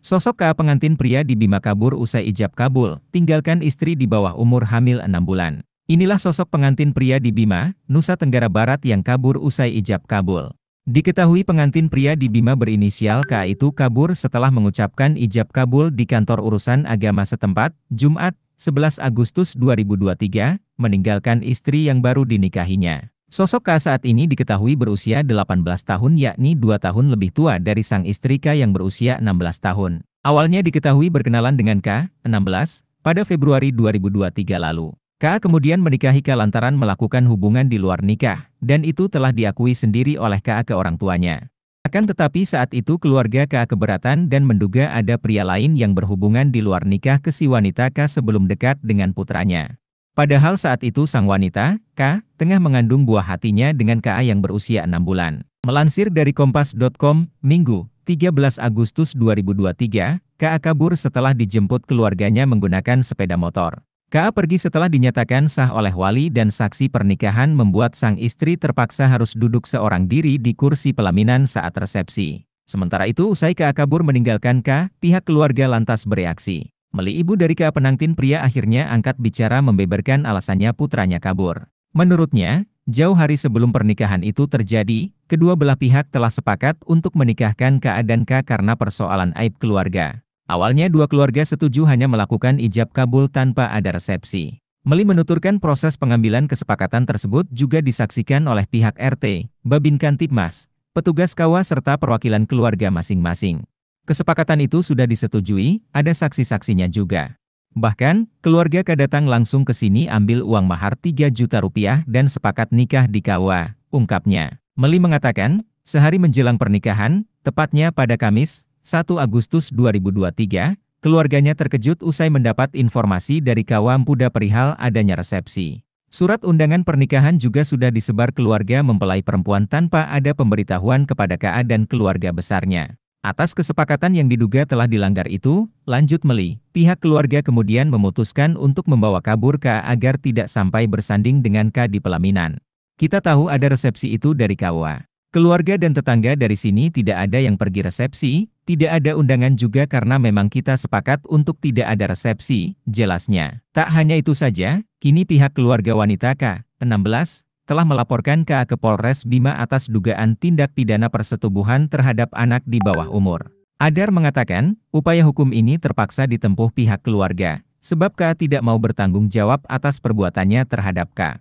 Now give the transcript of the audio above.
Sosok Ka pengantin pria di Bima kabur usai ijab kabul, tinggalkan istri di bawah umur hamil enam bulan. Inilah sosok pengantin pria di Bima, Nusa Tenggara Barat yang kabur usai ijab kabul. Diketahui pengantin pria di Bima berinisial K itu kabur setelah mengucapkan ijab kabul di kantor urusan agama setempat, Jumat, 11 Agustus 2023, meninggalkan istri yang baru dinikahinya. Sosok K saat ini diketahui berusia 18 tahun yakni 2 tahun lebih tua dari sang istri K yang berusia 16 tahun. Awalnya diketahui berkenalan dengan K, 16, pada Februari 2023 lalu. K kemudian menikahi K lantaran melakukan hubungan di luar nikah, dan itu telah diakui sendiri oleh K ke orang tuanya. Akan tetapi saat itu keluarga K keberatan dan menduga ada pria lain yang berhubungan di luar nikah ke si wanita K sebelum dekat dengan putranya. Padahal saat itu sang wanita, K, tengah mengandung buah hatinya dengan KA yang berusia 6 bulan. Melansir dari kompas.com, Minggu, 13 Agustus 2023, KA kabur setelah dijemput keluarganya menggunakan sepeda motor. KA pergi setelah dinyatakan sah oleh wali dan saksi pernikahan membuat sang istri terpaksa harus duduk seorang diri di kursi pelaminan saat resepsi. Sementara itu usai KA kabur meninggalkan K, pihak keluarga lantas bereaksi. Meli ibu dari Ka Penangtin pria akhirnya angkat bicara membeberkan alasannya putranya kabur. Menurutnya, jauh hari sebelum pernikahan itu terjadi, kedua belah pihak telah sepakat untuk menikahkan Ka dan Ka karena persoalan aib keluarga. Awalnya dua keluarga setuju hanya melakukan ijab kabul tanpa ada resepsi. Meli menuturkan proses pengambilan kesepakatan tersebut juga disaksikan oleh pihak RT, Babinkan Tipmas, petugas KAWA serta perwakilan keluarga masing-masing. Kesepakatan itu sudah disetujui, ada saksi-saksinya juga. Bahkan, keluarga kedatang langsung ke sini ambil uang mahar 3 juta rupiah dan sepakat nikah di Kawa, ungkapnya. Meli mengatakan, sehari menjelang pernikahan, tepatnya pada Kamis, 1 Agustus 2023, keluarganya terkejut usai mendapat informasi dari Kawa Mpuda perihal adanya resepsi. Surat undangan pernikahan juga sudah disebar keluarga mempelai perempuan tanpa ada pemberitahuan kepada KA dan keluarga besarnya. Atas kesepakatan yang diduga telah dilanggar itu, lanjut Meli, pihak keluarga kemudian memutuskan untuk membawa kabur K agar tidak sampai bersanding dengan K di pelaminan. Kita tahu ada resepsi itu dari Kawa. Keluarga dan tetangga dari sini tidak ada yang pergi resepsi, tidak ada undangan juga karena memang kita sepakat untuk tidak ada resepsi, jelasnya. Tak hanya itu saja, kini pihak keluarga wanita K, 16, telah melaporkan KA ke Polres Bima atas dugaan tindak pidana persetubuhan terhadap anak di bawah umur. Adar mengatakan, upaya hukum ini terpaksa ditempuh pihak keluarga, sebab KA tidak mau bertanggung jawab atas perbuatannya terhadap KA.